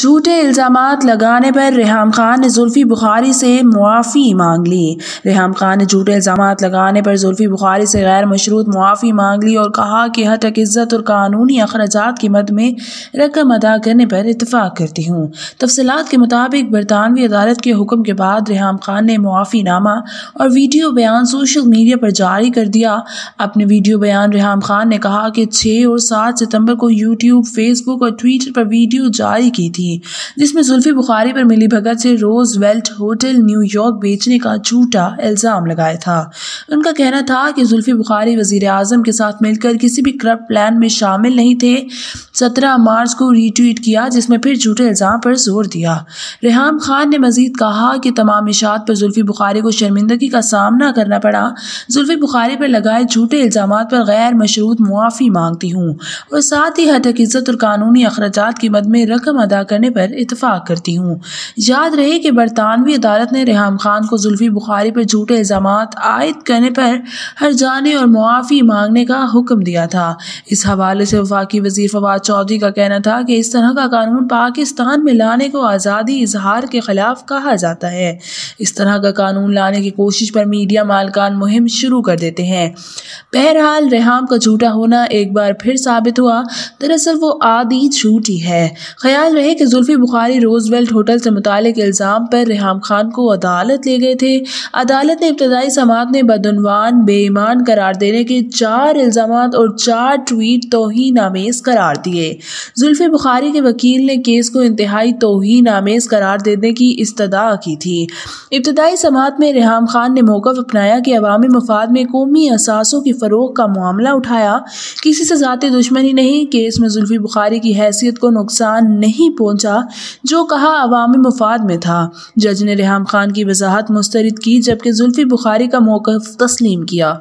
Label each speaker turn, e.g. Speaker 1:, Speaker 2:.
Speaker 1: झूठे इल्ज़ाम लगाने पर रेहम खान ने जुल्फ़ी बुखारी से मुआफ़ी मांग ली रेहम खान ने झूठे इल्ज़ाम लगाने पर जुल्फ़ी बुखारी से गैर मशरूत मुआफ़ी मांग ली और कहा कि हर तक इज़्ज़त और कानूनी अखराज की मद में रकम अदा करने पर इतफ़ाक़ करती हूँ तफसलत के मुताबिक बरतानवी अदालत के हुक्म के बाद रेहम खान ने नामा और वीडियो बयान सोशल मीडिया पर जारी कर दिया अपने वीडियो बयान रेहम खान ने कहा कि छः और सात सितम्बर को यूट्यूब फेसबुक और ट्विटर पर वीडियो जारी की थी थी जिसमें जुल्फी बुखारी पर मिली भगत से रोज वेल्ट होटल न्यूयॉर्क बेचने का झूठा इल्ज़ाम लगाया था उनका कहना था कि जुल्फी बुखारी वजीर आजम के साथ मिलकर किसी भी क्रप प्लान में शामिल नहीं थे सत्रह मार्च को रिट्वीट किया जिसमें फिर झूठे इल्ज़ाम पर जोर दिया रेहम खान ने मजीद कहा कि तमाम इशात पर जुल्फी बुखारी को शर्मिंदगी का सामना करना पड़ा जुल्फी बुखारी पर लगाए झूठे इल्ज़ाम पर गैर मशरूत मुआफ़ी मांगती हूँ और साथ ही हटक इज़्ज़त और कानूनी अखराज की मद में रकम अदा कर करने पर इतफाक़ करती हूँ याद रहे कि बरतानवी अदालत ने रेहम खान को जुल्फ़ी बुखारी पर झूठे इल्ज़ाम आयद करने पर हर जाने और मुआफ़ी मांगने का हुक्म दिया था इस हवाले से वफाकी वजीर फवाद चौधरी का कहना था कि इस तरह का कानून पाकिस्तान में लाने को आज़ादी इजहार के ख़िलाफ़ कहा जाता है इस तरह का कानून लाने की कोशिश पर मीडिया मालकान मुहिम शुरू कर देते हैं बहरहाल रेहम का झूठा होना एक बार फिर साबित हुआ दरअसल वो आदि झूठी है ख्याल रहे कि जुल्फी बुखारी रोजवेल्ट होटल से मुतल इल्ज़ाम पर रेहम खान को अदालत ले गए थे अदालत ने इब्तदाई समात ने बदनवान बेईमान करार देने के चार इल्ज़ाम और चार ट्वीट तोहन आमेज़ करार दिए जुल्फी बुखारी के वकील ने केस को इंतहाई तोहही आमेज़ करार देने की इस्तः की थी इब्तदाई समात में रेहम खान ने मौक़ अपनाया कि अवामी मफाद में कौमी असासों के फ़रोग का मामला उठाया किसी से ज़ाती दुश्मनी नहीं केस में जुल्फी बुखारी की हैसियत को नुकसान नहीं पहुँच पहुंचा जो कहा अवामी मुफाद में था जज ने रेहम खान की वजाहत मुस्तरद की जबकि जुल्फी बुखारी का मौक़ तस्लीम किया